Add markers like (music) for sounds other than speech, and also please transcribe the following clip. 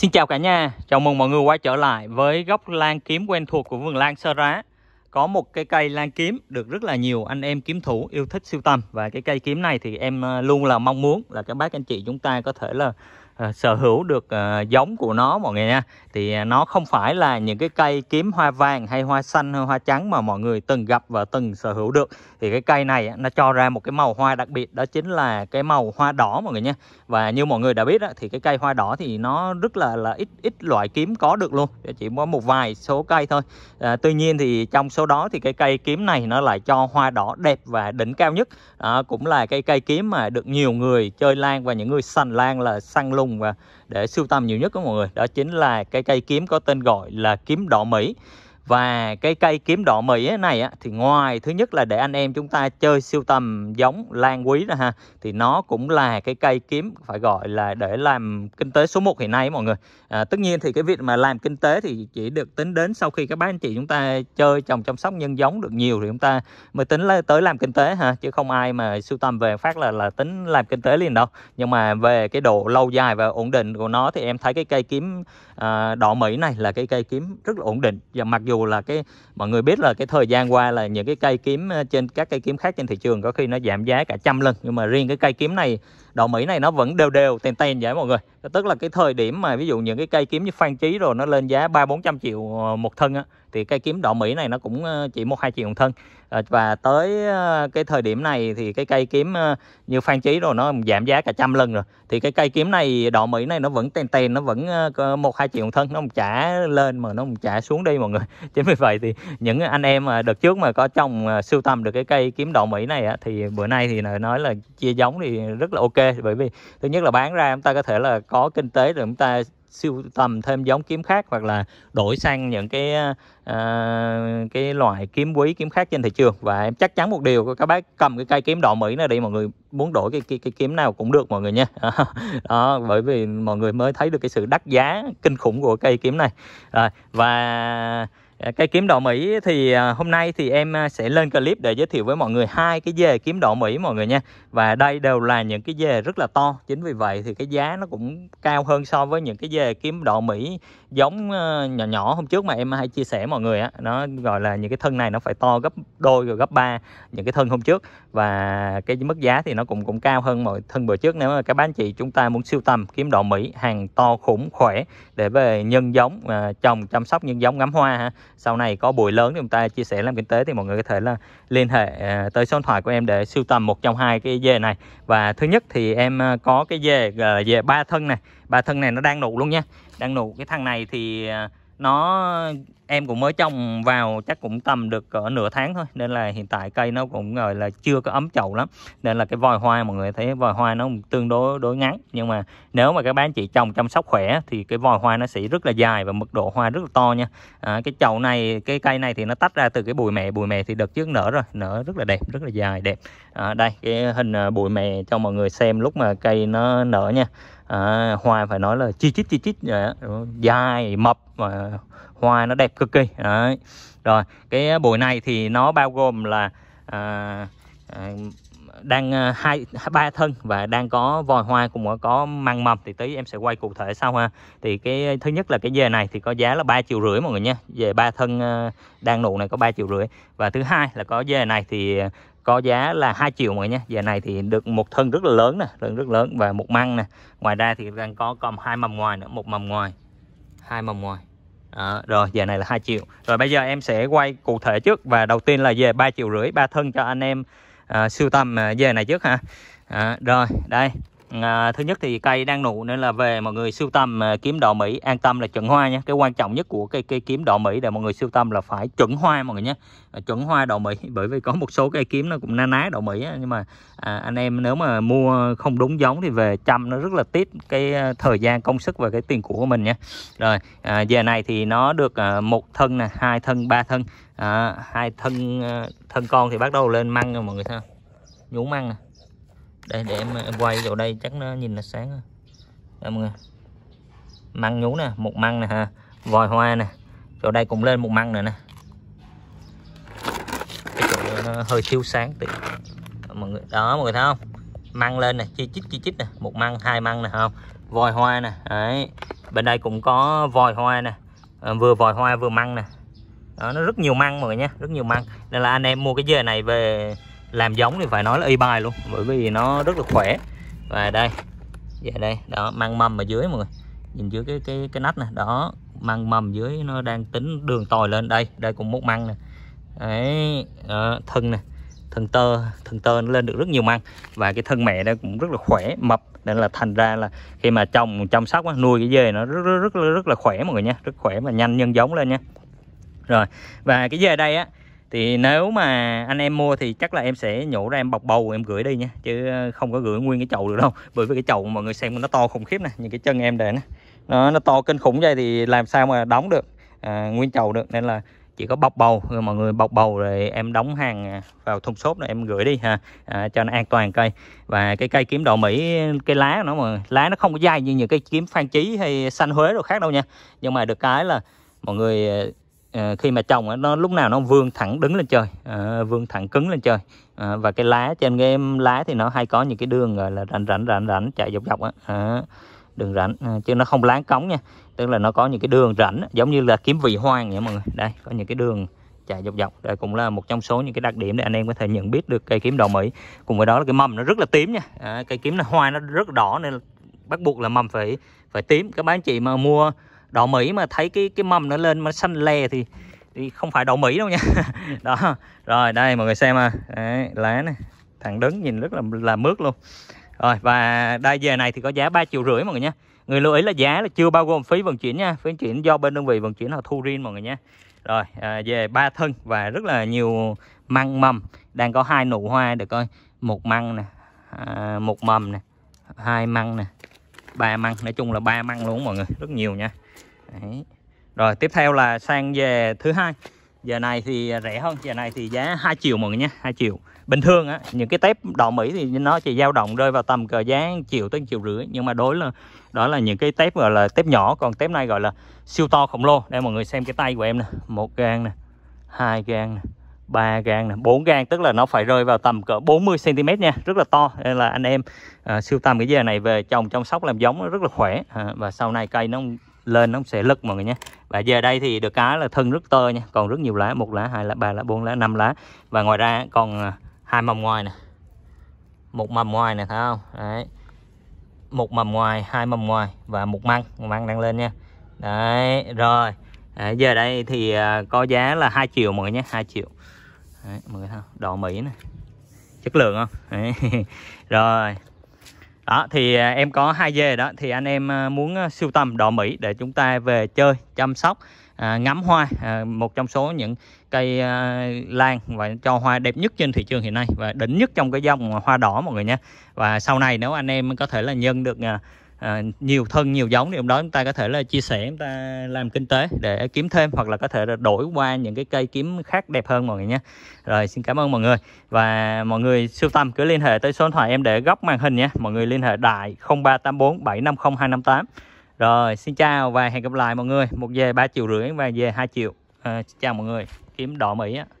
Xin chào cả nhà, chào mừng mọi người quay trở lại với góc lan kiếm quen thuộc của vườn lan Sơ Rá Có một cái cây lan kiếm được rất là nhiều anh em kiếm thủ yêu thích siêu tầm Và cái cây kiếm này thì em ờ, luôn là mong muốn là các bác anh chị chúng ta có thể là À, sở hữu được uh, giống của nó mọi người nha thì uh, nó không phải là những cái cây kiếm hoa vàng hay hoa xanh hay hoa trắng mà mọi người từng gặp và từng sở hữu được thì cái cây này nó cho ra một cái màu hoa đặc biệt đó chính là cái màu hoa đỏ mọi người nha và như mọi người đã biết đó, thì cái cây hoa đỏ thì nó rất là là ít ít loại kiếm có được luôn chỉ có một vài số cây thôi à, tuy nhiên thì trong số đó thì cái cây kiếm này nó lại cho hoa đỏ đẹp và đỉnh cao nhất à, cũng là cây cây kiếm mà được nhiều người chơi lan và những người sành lan là săn lung và để sưu tầm nhiều nhất của mọi người đó chính là cái cây kiếm có tên gọi là kiếm đỏ Mỹ và cái cây kiếm đỏ Mỹ này á, thì ngoài thứ nhất là để anh em chúng ta chơi siêu tầm giống lan quý đó ha Thì nó cũng là cái cây kiếm phải gọi là để làm kinh tế số 1 hiện nay mọi người à, Tất nhiên thì cái việc mà làm kinh tế thì chỉ được tính đến sau khi các bác anh chị chúng ta chơi trồng chăm sóc nhân giống được nhiều Thì chúng ta mới tính là tới làm kinh tế ha Chứ không ai mà siêu tầm về phát là là tính làm kinh tế liền đâu Nhưng mà về cái độ lâu dài và ổn định của nó thì em thấy cái cây kiếm à, đỏ Mỹ này là cái cây kiếm rất là ổn định Và mặc dù là cái mọi người biết là cái thời gian qua là những cái cây kiếm ờ, trên các cây kiếm khác trên thị trường có khi nó giảm giá cả trăm lần nhưng mà riêng cái cây kiếm này đậu Mỹ này nó vẫn đều đều ten ten vậy mọi người tức là cái thời điểm mà ví dụ những cái cây kiếm như phan trí rồi nó lên giá ba bốn trăm triệu ờ, một thân á thì cây kiếm đỏ Mỹ này nó cũng ờ, chỉ một hai triệu đồng thân ờ, và tới ờ, cái thời điểm này thì cái cây kiếm như phan trí rồi nó giảm giá cả trăm lần rồi thì cái cây kiếm này đỏ Mỹ này nó vẫn tèn tèn nó vẫn một hai triệu đồng thân nó không trả lên mà nó không trả xuống đi mọi người (laughs) chính vì vậy thì những anh em mà đợt trước mà có trồng sưu tầm được cái cây kiếm đỏ Mỹ này thì bữa nay thì nói là chia giống thì rất là ok bởi vì thứ nhất là bán ra chúng ta có thể là có kinh tế rồi chúng ta siêu tầm thêm giống kiếm khác hoặc là đổi sang những cái à, cái loại kiếm quý kiếm khác trên thị trường và em chắc chắn một điều các bác cầm cái cây kiếm đỏ Mỹ này đi mọi người muốn đổi cái, cái cái kiếm nào cũng được mọi người nha (laughs) đó bởi vì mọi người mới thấy được cái sự đắt giá kinh khủng của cây kiếm này rồi và Ờ, Cây kiếm đỏ Mỹ thì à, hôm nay thì em à, sẽ lên clip để giới thiệu với mọi người hai cái dề kiếm đỏ Mỹ mọi người nha. Và đây đều là những cái dề rất là to. Chính vì vậy thì cái giá nó cũng cao hơn so với những cái dề kiếm đỏ Mỹ giống ờ, nhỏ nhỏ hôm trước mà em hay chia sẻ mọi người á nó gọi là những cái thân này nó phải to gấp đôi rồi gấp ba những cái thân hôm trước và cái mức giá thì nó cũng cũng cao hơn mọi thân bữa trước nếu mà các bán chị chúng ta muốn siêu tầm kiếm đỏ Mỹ hàng to khủng khỏe để về nhân giống à, trồng chăm sóc nhân giống ngắm hoa ha. sau này có buổi lớn thì chúng ta chia sẻ làm kinh tế thì mọi người có thể là liên hệ ờ, tới số điện thoại của em để siêu tầm một trong hai cái dê này và thứ nhất thì em có cái dê dê ba thân này và thân này nó đang nụ luôn nha đang nụ cái thằng này thì à, nó em cũng mới trồng vào chắc cũng tầm được cỡ nửa tháng thôi nên là hiện tại cây nó cũng gọi là chưa có ấm chậu lắm nên là cái vòi hoa mọi người thấy vòi hoa nó tương đối đối ngắn nhưng mà nếu mà các bạn chị trồng chăm sóc khỏe thì cái vòi hoa nó sẽ rất là dài và mực độ hoa rất là to nha à, cái chậu này cái cây này thì nó tách ra từ cái bùi mẹ bùi mẹ thì đợt trước nở rồi nở rất là đẹp rất là dài đẹp à, đây cái hình à, bùi mẹ cho mọi người xem lúc mà cây nó nở nha à, hoa phải nói là chi chít chi chít dài dạ, mập mà hoa nó đẹp cực kỳ đấy rồi cái bụi này thì nó bao gồm là à, à, đang à, hai ba thân và đang có vòi hoa cũng có măng mầm thì tí em sẽ quay cụ thể sau ha thì cái thứ nhất là cái dề này thì có giá là ba triệu rưỡi mọi người nha dề ba thân à, đang nụ này có ba triệu rưỡi và thứ hai là có dề này thì có giá là 2 triệu mọi nha nhé giờ này thì được một thân rất là lớn nè thân rất lớn và một măng nè ngoài ra thì đang có còn hai mầm ngoài nữa một mầm ngoài hai mầm ngoài đó, rồi giờ này là 2 triệu rồi bây giờ em sẽ quay cụ thể trước và đầu tiên là về 3 triệu rưỡi ba thân cho anh em uh, à, sưu tầm uh, về này trước ha à, rồi đây à, thứ nhất thì cây đang nụ nên là về mọi người siêu tầm à, kiếm đỏ Mỹ an tâm là chuẩn hoa nha cái quan trọng nhất của cây cây kiếm đỏ Mỹ để mọi người siêu tầm là phải chuẩn hoa mọi người nhé à, chuẩn hoa đỏ Mỹ bởi vì có một số cây kiếm nó cũng na ná đỏ Mỹ á, nhưng mà à, anh em nếu mà mua không đúng giống thì về chăm nó rất là tiết cái à, thời gian công sức và cái tiền của mình nhé rồi à, giờ này thì nó được à, một thân nè hai thân ba thân à, hai thân à, thân con thì bắt đầu lên măng rồi mọi người sao nhú măng à đây để em, em quay vào đây chắc nó nhìn là sáng mọi người măng nhú nè một măng nè ha vòi hoa nè chỗ đây cũng lên một măng nữa nè cái chỗ nó hơi thiếu sáng thì mọi người đó mọi người thấy không măng lên nè chi chít chi chít nè một măng hai măng nè không vòi hoa nè đấy bên đây cũng có vòi hoa nè à, vừa vòi hoa vừa măng nè đó, nó rất nhiều măng mọi người nhé rất nhiều măng nên là anh em mua cái dừa này về làm giống thì phải nói là y bài luôn bởi vì nó rất là khỏe và đây về dạ đây đó mang mầm ở dưới mọi người nhìn dưới cái cái cái nách này đó mang mầm dưới nó đang tính đường tòi lên đây đây cũng một măng nè đấy à, thân nè thân tơ thân tơ nó lên được rất nhiều măng và cái thân mẹ nó cũng rất là khỏe mập nên là thành ra là khi mà trồng chăm sóc nuôi cái dê nó rất rất rất, rất là khỏe mọi người nha rất khỏe mà nhanh nhân giống lên nha rồi và cái dê đây á thì nếu mà anh em mua thì chắc là em sẽ nhổ ra em bọc bầu em gửi đi nha chứ ờ, không có gửi nguyên cái chậu được đâu (laughs) bởi vì cái chậu mọi người xem nó to khủng khiếp nè những cái chân em để nè nó, nó to kinh khủng vậy thì làm sao mà đóng được à, nguyên chậu được nên là chỉ có bọc bầu rồi mọi người bọc bầu rồi em đóng hàng à, vào thùng xốp rồi em gửi đi ha à, cho nó an toàn cây và cái cây kiếm đậu mỹ cây lá nó mà lá nó không có dai như những cây kiếm phan chí hay xanh huế rồi khác đâu nha nhưng mà được cái là mọi người à, Ờ, khi mà trồng nó lúc nào nó vươn thẳng đứng lên trời ờ, vươn thẳng cứng lên trời ờ, và cái lá trên cái lá thì nó hay có những cái đường gọi là rảnh rảnh rảnh rảnh chạy dọc dọc á đường rảnh chứ nó không láng cống nha tức là nó có những cái đường rảnh giống như là kiếm vị hoang vậy mọi người đây có những cái đường chạy dọc dọc đây cũng là một trong số những cái đặc điểm để anh em có thể nhận biết được cây kiếm đỏ mỹ cùng với đó là cái mầm nó rất là tím nha cây kiếm nó hoa nó rất đỏ nên bắt buộc là mầm phải phải tím các bán chị mà mua đậu Mỹ mà thấy cái cái mầm nó lên mà xanh lè thì, thì không phải đậu Mỹ đâu nha (laughs) đó rồi đây mọi người xem à Đấy, lá này thằng đứng nhìn rất là là mướt luôn rồi và đây về này thì có giá ba triệu rưỡi mọi người nha người lưu ý là giá là chưa bao gồm phí vận chuyển nha phí vận chuyển do bên đơn vị vận chuyển họ thu riêng mọi người nha rồi à, về ba thân và rất là nhiều măng mầm đang có hai nụ hoa để coi một măng nè à, một mầm nè hai măng nè ba măng nói chung là ba măng luôn mọi người rất nhiều nha Đấy. rồi tiếp theo là sang về thứ hai giờ này thì rẻ hơn giờ này thì giá hai triệu mọi người nha hai triệu bình thường á những cái tép đỏ mỹ thì nó chỉ dao động rơi vào tầm cờ giá triệu tới triệu rưỡi nhưng mà đối là đó là những cái tép gọi là tép nhỏ còn tép này gọi là siêu to khổng lồ đây mọi người xem cái tay của em nè một gang nè hai gang nè 3 gang này, 4 gang tức là nó phải rơi vào tầm cỡ 40 cm nha, rất là to nên là anh em à, siêu tầm cái dừa này về trồng chăm sóc làm giống nó rất là khỏe à, và sau này cây nó lên nó sẽ lực mọi người nhé và giờ đây thì được cá là thân rất tơ nha còn rất nhiều lá một lá hai lá ba lá bốn lá năm lá và ngoài ra còn à, hai mầm ngoài nè một mầm ngoài nè thấy không đấy một mầm ngoài hai mầm ngoài và một măng một măng đang lên nha đấy rồi à, giờ đây thì à, có giá là 2 triệu mọi người nhé 2 triệu Đấy, mọi người thấy không? Đồ Mỹ này Chất lượng không? Đấy. (laughs) Rồi. Đó thì à, em có hai dê đó thì anh em à, muốn à, siêu tầm đỏ Mỹ để chúng ta về chơi, chăm sóc, ngắm hoa, một trong số những cây lan và cho hoa đẹp nhất trên thị trường hiện nay và đỉnh nhất trong cái dòng hoa đỏ mọi người nha. Và sau này nếu anh em có thể là nhân được À, nhiều thân nhiều giống thì hôm đó chúng ta có thể là chia sẻ chúng ta làm kinh tế để kiếm thêm hoặc là có thể là đổi qua những cái cây kiếm khác đẹp hơn mọi người nhé rồi xin cảm ơn mọi người và mọi người siêu tâm cứ liên hệ tới số điện thoại em để góc màn hình nhé mọi người liên hệ đại 0384 750 258 rồi xin chào và hẹn gặp lại mọi người một về ba triệu rưỡi và về hai triệu à, chào mọi người kiếm đỏ mỹ á